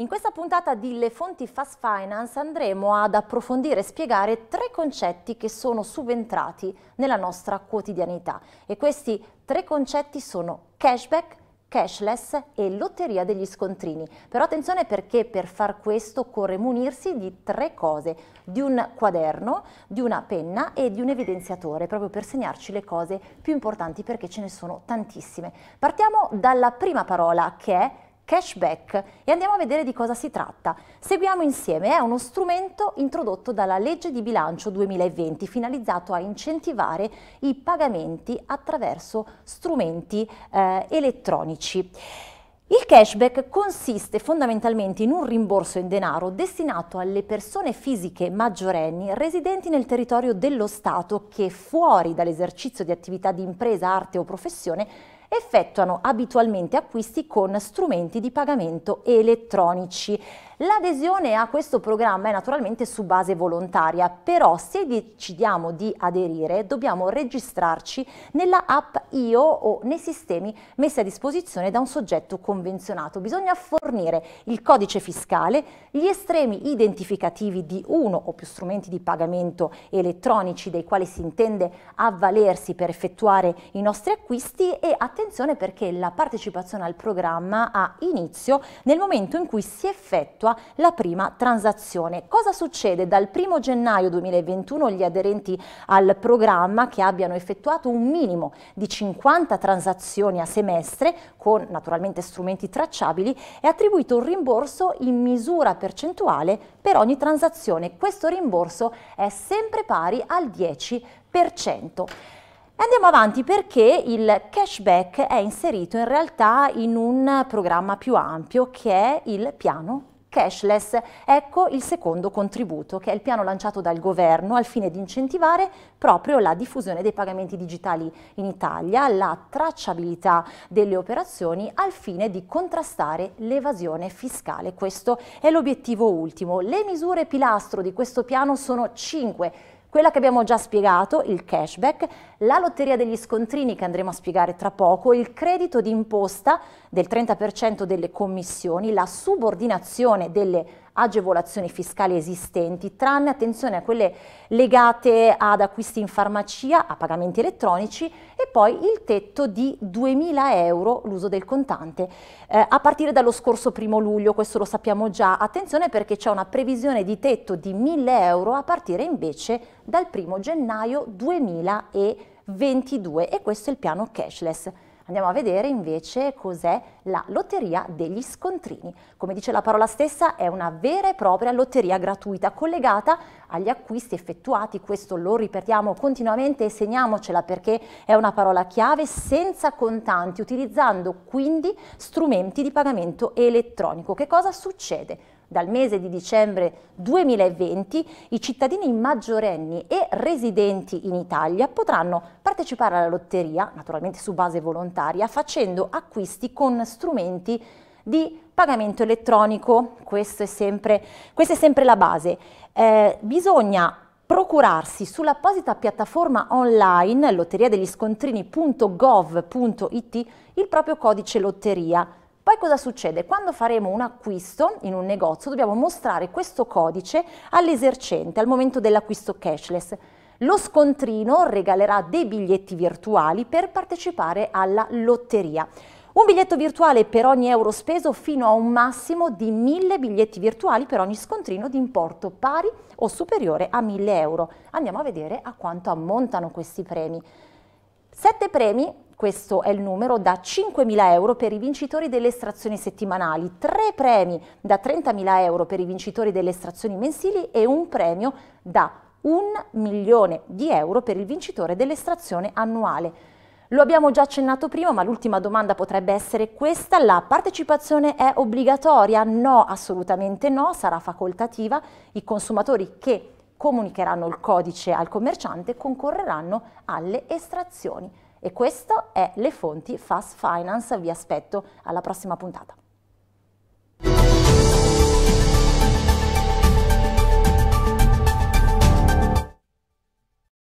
In questa puntata di Le fonti Fast Finance andremo ad approfondire e spiegare tre concetti che sono subentrati nella nostra quotidianità e questi tre concetti sono cashback, cashless e lotteria degli scontrini. Però attenzione perché per far questo occorre munirsi di tre cose, di un quaderno, di una penna e di un evidenziatore, proprio per segnarci le cose più importanti perché ce ne sono tantissime. Partiamo dalla prima parola che è cashback e andiamo a vedere di cosa si tratta. Seguiamo insieme, è uno strumento introdotto dalla legge di bilancio 2020 finalizzato a incentivare i pagamenti attraverso strumenti eh, elettronici. Il cashback consiste fondamentalmente in un rimborso in denaro destinato alle persone fisiche maggiorenni residenti nel territorio dello Stato che fuori dall'esercizio di attività di impresa, arte o professione effettuano abitualmente acquisti con strumenti di pagamento elettronici. L'adesione a questo programma è naturalmente su base volontaria, però se decidiamo di aderire dobbiamo registrarci nella app IO o nei sistemi messi a disposizione da un soggetto convenzionato. Bisogna fornire il codice fiscale, gli estremi identificativi di uno o più strumenti di pagamento elettronici dei quali si intende avvalersi per effettuare i nostri acquisti e attivare Attenzione perché la partecipazione al programma ha inizio nel momento in cui si effettua la prima transazione. Cosa succede? Dal 1 gennaio 2021 gli aderenti al programma che abbiano effettuato un minimo di 50 transazioni a semestre con naturalmente strumenti tracciabili è attribuito un rimborso in misura percentuale per ogni transazione. Questo rimborso è sempre pari al 10%. Andiamo avanti perché il cashback è inserito in realtà in un programma più ampio che è il piano cashless. Ecco il secondo contributo che è il piano lanciato dal governo al fine di incentivare proprio la diffusione dei pagamenti digitali in Italia, la tracciabilità delle operazioni al fine di contrastare l'evasione fiscale. Questo è l'obiettivo ultimo. Le misure pilastro di questo piano sono 5 quella che abbiamo già spiegato, il cashback, la lotteria degli scontrini che andremo a spiegare tra poco, il credito d'imposta del 30% delle commissioni, la subordinazione delle agevolazioni fiscali esistenti, tranne attenzione a quelle legate ad acquisti in farmacia, a pagamenti elettronici e poi il tetto di 2.000 euro l'uso del contante. Eh, a partire dallo scorso primo luglio, questo lo sappiamo già, attenzione perché c'è una previsione di tetto di 1.000 euro a partire invece dal primo gennaio 2022 e questo è il piano cashless. Andiamo a vedere invece cos'è la lotteria degli scontrini. Come dice la parola stessa è una vera e propria lotteria gratuita collegata agli acquisti effettuati, questo lo ripetiamo continuamente e segniamocela perché è una parola chiave senza contanti, utilizzando quindi strumenti di pagamento elettronico. Che cosa succede? dal mese di dicembre 2020 i cittadini maggiorenni e residenti in Italia potranno partecipare alla lotteria, naturalmente su base volontaria, facendo acquisti con strumenti di pagamento elettronico. È sempre, questa è sempre la base. Eh, bisogna procurarsi sull'apposita piattaforma online lotteriadegliscontrini.gov.it il proprio codice lotteria poi cosa succede? Quando faremo un acquisto in un negozio dobbiamo mostrare questo codice all'esercente al momento dell'acquisto cashless. Lo scontrino regalerà dei biglietti virtuali per partecipare alla lotteria. Un biglietto virtuale per ogni euro speso fino a un massimo di 1000 biglietti virtuali per ogni scontrino di importo pari o superiore a 1000 euro. Andiamo a vedere a quanto ammontano questi premi. Sette premi, questo è il numero, da 5.000 euro per i vincitori delle estrazioni settimanali, tre premi da 30.000 euro per i vincitori delle estrazioni mensili e un premio da 1 milione di euro per il vincitore dell'estrazione annuale. Lo abbiamo già accennato prima, ma l'ultima domanda potrebbe essere questa. La partecipazione è obbligatoria? No, assolutamente no, sarà facoltativa. I consumatori che comunicheranno il codice al commerciante e concorreranno alle estrazioni. E questo è Le Fonti Fast Finance, vi aspetto alla prossima puntata.